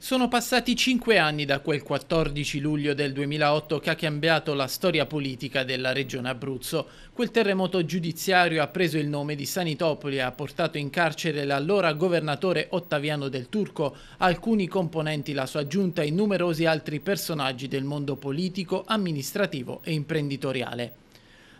Sono passati cinque anni da quel 14 luglio del 2008 che ha cambiato la storia politica della regione Abruzzo. Quel terremoto giudiziario ha preso il nome di Sanitopoli e ha portato in carcere l'allora governatore Ottaviano del Turco, alcuni componenti la sua giunta e numerosi altri personaggi del mondo politico, amministrativo e imprenditoriale.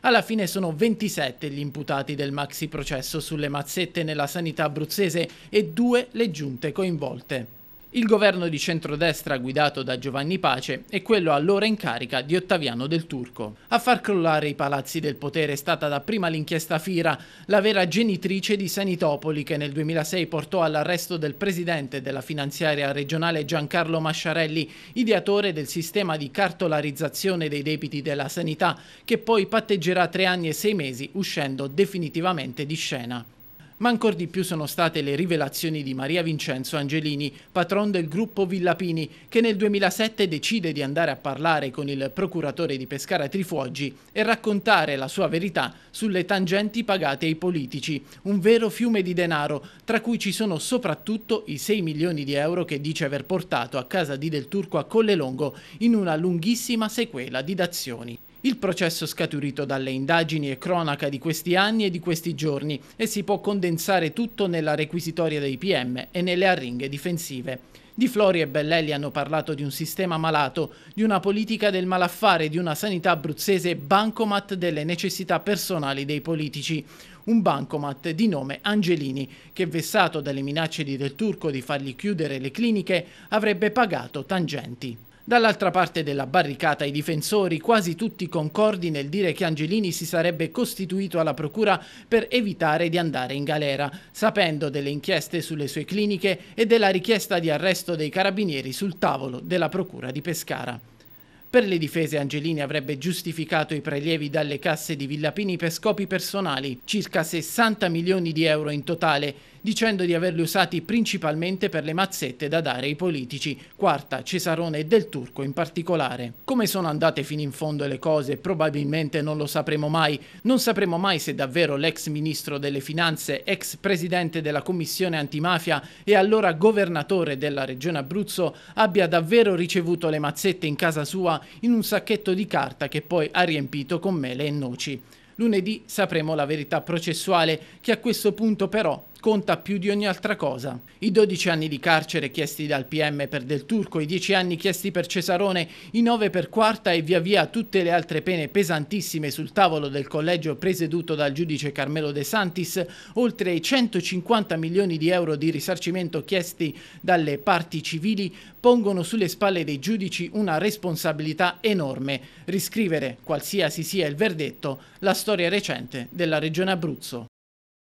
Alla fine sono 27 gli imputati del maxi processo sulle mazzette nella sanità abruzzese e due le giunte coinvolte il governo di centrodestra guidato da Giovanni Pace e quello allora in carica di Ottaviano del Turco. A far crollare i palazzi del potere è stata dapprima l'inchiesta Fira, la vera genitrice di Sanitopoli che nel 2006 portò all'arresto del presidente della finanziaria regionale Giancarlo Masciarelli, ideatore del sistema di cartolarizzazione dei debiti della sanità, che poi patteggerà tre anni e sei mesi uscendo definitivamente di scena ma ancor di più sono state le rivelazioni di Maria Vincenzo Angelini, patron del gruppo Villapini, che nel 2007 decide di andare a parlare con il procuratore di Pescara Trifuoggi e raccontare la sua verità sulle tangenti pagate ai politici, un vero fiume di denaro, tra cui ci sono soprattutto i 6 milioni di euro che dice aver portato a casa di Del Turco a Collelongo in una lunghissima sequela di dazioni. Il processo scaturito dalle indagini è cronaca di questi anni e di questi giorni e si può condensare tutto nella requisitoria dei PM e nelle arringhe difensive. Di Flori e Bellelli hanno parlato di un sistema malato, di una politica del malaffare, di una sanità abruzzese bancomat delle necessità personali dei politici. Un bancomat di nome Angelini, che vessato dalle minacce di Del Turco di fargli chiudere le cliniche, avrebbe pagato tangenti. Dall'altra parte della barricata i difensori quasi tutti concordi nel dire che Angelini si sarebbe costituito alla procura per evitare di andare in galera, sapendo delle inchieste sulle sue cliniche e della richiesta di arresto dei carabinieri sul tavolo della procura di Pescara. Per le difese Angelini avrebbe giustificato i prelievi dalle casse di Villapini per scopi personali, circa 60 milioni di euro in totale, dicendo di averli usati principalmente per le mazzette da dare ai politici, quarta Cesarone e del Turco in particolare. Come sono andate fino in fondo le cose probabilmente non lo sapremo mai, non sapremo mai se davvero l'ex ministro delle finanze, ex presidente della commissione antimafia e allora governatore della regione Abruzzo abbia davvero ricevuto le mazzette in casa sua in un sacchetto di carta che poi ha riempito con mele e noci. Lunedì sapremo la verità processuale, che a questo punto però conta più di ogni altra cosa. I 12 anni di carcere chiesti dal PM per Del Turco, i 10 anni chiesti per Cesarone, i 9 per Quarta e via via tutte le altre pene pesantissime sul tavolo del collegio presieduto dal giudice Carmelo De Santis, oltre i 150 milioni di euro di risarcimento chiesti dalle parti civili, pongono sulle spalle dei giudici una responsabilità enorme, riscrivere, qualsiasi sia il verdetto, la storia recente della Regione Abruzzo.